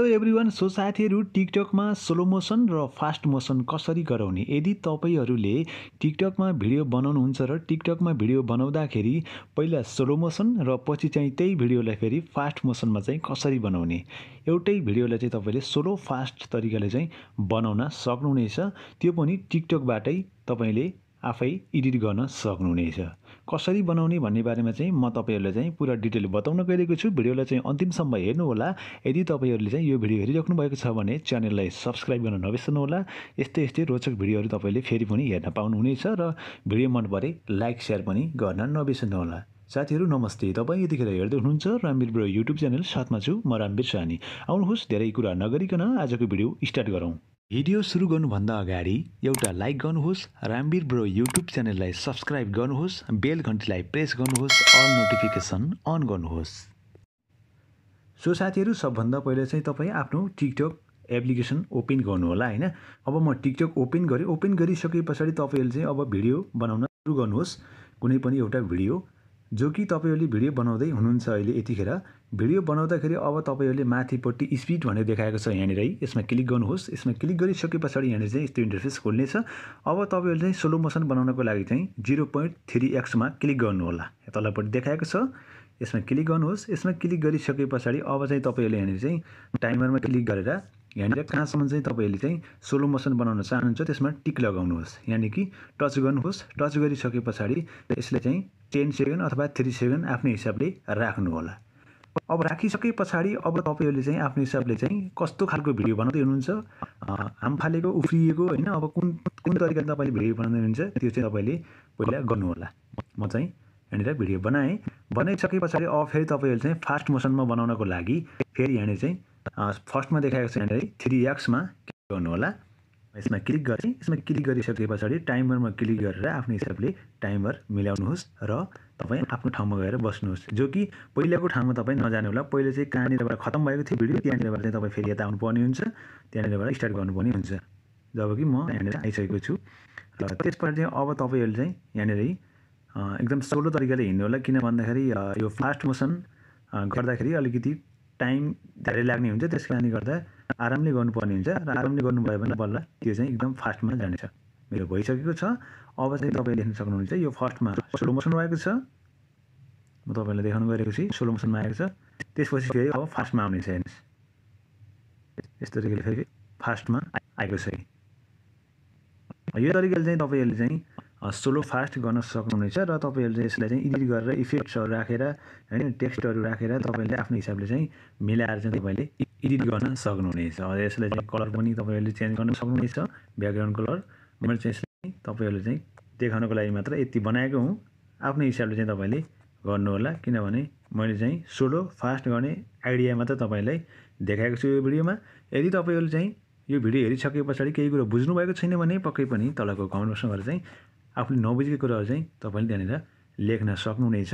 hello everyone so साथीहरू टिकटकमा slow motion र फास्ट मोसन कसरी गराउने यदि तपाईँहरूले टिकटकमा भिडियो बनाउनुहुन्छ र टिकटकमा भिडियो बनाउँदाखेरि पहिला स्लो मोसन र पछि चाहिँ त्यही भिडियोलाई फेरि फास्ट मोसनमा चाहिँ कसरी बनाउने एउटै भिडियोलाई चाहिँ तपाईँले स्लो फास्ट तरिकाले चाहिँ बनाउन सक्नुहुनेछ त्यो पनि टिकटकबाटै तपाईँले आफै एडिट गर्न सक्नुहुनेछ कसरी बनाउने भन्ने बारेमा चाहिँ म तपाईँहरूलाई चाहिँ पुरा डिटेल बताउन गइरहेको छु भिडियोलाई चाहिँ अन्तिमसम्म हेर्नुहोला यदि तपाईँहरूले चाहिँ यो भिडियो हेरिराख्नु भएको छ भने च्यानललाई सब्सक्राइब गर्न नबिर्सनुहोला यस्तै यस्तै रोचक भिडियोहरू तपाईँले फेरि पनि हेर्न पाउनुहुनेछ र भिडियो मन परे लाइक सेयर पनि गर्न नबिर्सनुहोला साथीहरू नमस्ते तपाईँ यतिखेर हेर्दै हुनुहुन्छ रामवीर ब्रो युट्युब च्यानल साथमा छु म रामवीर सानी आउनुहोस् धेरै कुरा नगरिकन आजको भिडियो स्टार्ट गरौँ भिडियो सुरु गर्नुभन्दा अगाडि एउटा लाइक गर्नुहोस् रामवीर ब्रो युट्युब च्यानललाई सब्सक्राइब गर्नुहोस् बेल घन्टीलाई प्रेस गर्नुहोस् अल नोटिफिकेसन अन गर्नुहोस् सो साथीहरू सबभन्दा पहिला चाहिँ तपाईँ आफ्नो टिकटक एप्लिकेसन ओपन गर्नु होला होइन अब म टिकटक ओपन गरेँ ओपन गरिसके पछाडि तपाईँहरूले चाहिँ अब भिडियो बनाउन सुरु गर्नुहोस् कुनै पनि एउटा भिडियो जो कि तपाईँहरूले भिडियो बनाउँदै हुनुहुन्छ अहिले यतिखेर भिडियो बनाउँदाखेरि अब तपाईँहरूले माथिपट्टि स्पिड भनेर देखाएको छ यहाँनिर है यसमा क्लिक गर्नुहोस् यसमा क्लिक गरिसके पछाडि यहाँनिर चाहिँ यस्तो इन्टरफेस खोल्नेछ अब तपाईँहरूले चाहिँ स्लो मोसन बनाउनको लागि चाहिँ जिरो पोइन्ट थ्री एक्समा क्लिक गर्नुहोला तलपट्टि देखाएको छ यसमा क्लिक गर्नुहोस् यसमा क्लिक गरिसके पछाडि अब चाहिँ तपाईँहरूले यहाँनिर चाहिँ टाइमरमा क्लिक गरेर यहाँनिर कहाँसम्म चाहिँ तपाईँहरूले चाहिँ सोलो मोसन बनाउन चाहनुहुन्छ त्यसमा टिक लगाउनुहोस् यानि कि टच गर्नुहोस् टच गरिसके पछाडि यसलाई चाहिँ टेन सेकेन्ड अथवा थ्री सेकेन्ड आफ्नो हिसाबले राख्नु होला अब राखिसके पछाडि अब तपाईँहरूले चाहिँ आफ्नो हिसाबले चाहिँ कस्तो खालको भिडियो बनाउँदै हुनुहुन्छ हामफालेको उफ्रिएको होइन अब कुन कुन तरिकाले तपाईँले भिडियो बनाउँदै हुनुहुन्छ त्यो चाहिँ तपाईँले पहिला गर्नुहोला म चाहिँ यहाँनिर भिडियो बनाएँ बनाइसके पछाडि अब फेरि तपाईँहरूले चाहिँ फास्ट मोसनमा बनाउनको लागि फेरि यहाँनिर चाहिँ फर्स्टमा देखाएको छ यहाँनिर थ्री एक्समा क्लिक होला यसमा क्लिक गरे यसमा क्लिक गरिसके पछाडि टाइमरमा क्लिक गरेर आफ्नो हिसाबले टाइमर मिलाउनुहोस् र तपाईँ आफ्नो ठाउँमा गएर बस्नुहोस् जो कि पहिलाको ठाउँमा तपाईँ नजानु होला पहिले चाहिँ कहाँनिरबाट खत्तम भएको थियो भिडियो त्यहाँनिरबाट चाहिँ तपाईँ फेरि यता आउनुपर्ने हुन्छ त्यहाँनिरबाट स्टार्ट गर्नुपर्ने हुन्छ जब कि म यहाँनिर आइसकेको छु र त्यसबाट चाहिँ अब तपाईँहरूले चाहिँ यहाँनिर एकदम सोलो तरिकाले हिँड्नु होला किन भन्दाखेरि यो फास्ट मोसन गर्दाखेरि अलिकति टाइम धेरै लाग्ने हुन्छ त्यस कारणले गर्दा आरामले गर्नुपर्ने हुन्छ र आरामले गर्नुभयो भने बल्ल त्यो चाहिँ एकदम फास्टमा जानेछ मेरो भइसकेको छ अब चाहिँ तपाईँ देख्न सक्नुहुन्छ यो फर्स्टमा स्लो मोसन आएको छ म तपाईँलाई देखाउनु गरेको छु स्लो मोसनमा आएको छ त्यसपछि फेरि अब फास्टमा आउने हेर्नुहोस् यस्तो तरिकाले फेरि फास्टमा आएको छ है यो तरिकाले चाहिँ तपाईँहरूले चाहिँ सोलो फास्ट गर्न सक्नुहुनेछ र तपाईँहरूले यसलाई चाहिँ इडिट गरेर इफेक्ट्सहरू राखेर होइन टेक्स्टहरू राखेर तपाईँहरूले आफ्नो हिसाबले चाहिँ मिलाएर चाहिँ तपाईँले इडिट गर्न सक्नुहुनेछ यसलाई चाहिँ कलर पनि तपाईँहरूले चेन्ज गर्न सक्नुहुनेछ ब्याकग्राउन्ड कलर मैले चाहिँ यसलाई तपाईँहरूले चाहिँ देखाउनको लागि मात्र यति बनाएको हुँ आफ्नो हिसाबले चाहिँ तपाईँले गर्नुहोला किनभने मैले चाहिँ सोलो फास्ट गर्ने आइडिया मात्र तपाईँलाई देखाएको छु यो भिडियोमा यदि तपाईँहरूले चाहिँ यो भिडियो हेरिसके पछाडि केही कुरो बुझ्नुभएको छैन भने पक्कै पनि तलको कमेन्ट बक्समा गएर चाहिँ आफूले नबुझेको कुराहरू चाहिँ तपाईँले त्यहाँनिर लेख्न सक्नुहुनेछ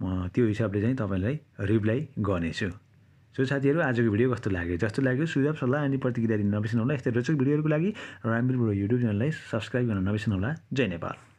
म त्यो हिसाबले चाहिँ तपाईँलाई रिप्लाई गर्नेछु सो साथीहरू आजको भिडियो कस्तो लाग्यो जस्तो लाग्यो सुझाव सल्लाह अनि प्रतिक्रिया दिन नबिर्सनु होला यस्तै रोचक भिडियोहरूको लागि राम्रो युट्युब च्यानललाई सब्सक्राइब गर्न नबिर्सनु होला जय नेपाल